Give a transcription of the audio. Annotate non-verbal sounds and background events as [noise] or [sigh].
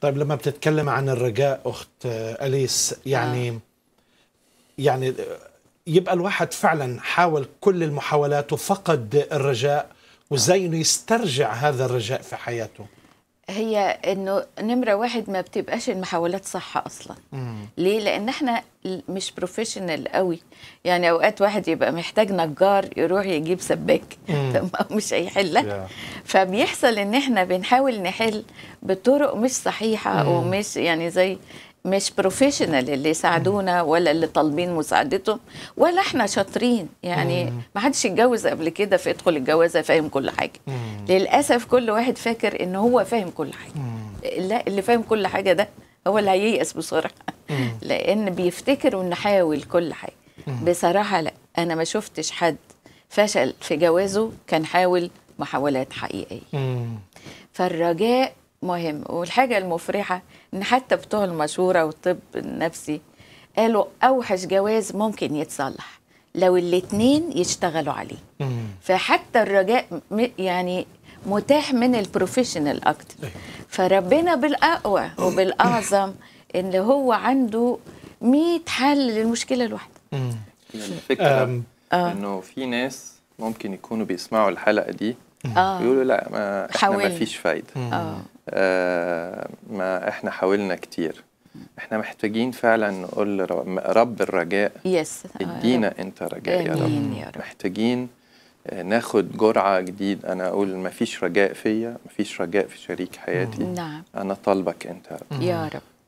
طيب لما بتتكلم عن الرجاء اخت اليس يعني آه. يعني يبقى الواحد فعلا حاول كل المحاولات وفقد الرجاء وازاي انه يسترجع هذا الرجاء في حياته هي انه نمره واحد ما بتبقاش المحاولات صح اصلا مم. ليه لان احنا مش بروفيشنال قوي يعني اوقات واحد يبقى محتاج نجار يروح يجيب سباك [laughs] مش هيحلها yeah. فبيحصل ان احنا بنحاول نحل بطرق مش صحيحه مم. ومش يعني زي مش بروفيشنال اللي يساعدونا ولا اللي طالبين مساعدتهم ولا احنا شاطرين يعني ما حدش اتجوز قبل كده فيدخل الجوازه فاهم كل حاجه مم. للاسف كل واحد فاكر ان هو فاهم كل حاجه مم. لا اللي فاهم كل حاجه ده هو اللي هييأس بسرعه [laughs] لان بيفتكر انه حاول كل حاجه بصراحه لا انا ما شفتش حد فشل في جوازه كان حاول محاولات حقيقيه فالرجاء مهم والحاجه المفرحه ان حتى بتوع المشوره والطب النفسي قالوا اوحش جواز ممكن يتصلح لو الاتنين يشتغلوا عليه مم. فحتى الرجاء يعني متاح من البروفيشنال اكتر أيوة. فربنا بالاقوى وبالاعظم [clears throat] ان هو عنده 100 حل للمشكله الواحده يعني الفكره آه. انه في ناس ممكن يكونوا بيسمعوا الحلقه دي آه. يقولوا لا ما احنا ما فيش فايده آه. آه. ما احنا حاولنا كتير احنا محتاجين فعلا نقول رب الرجاء يس ادينا انت رجاء يا رب. يا رب محتاجين آه، ناخد جرعة جديد أنا أقول ما فيش رجاء فيا ما فيش رجاء في شريك حياتي نعم. أنا طالبك أنت يا رب, يا رب.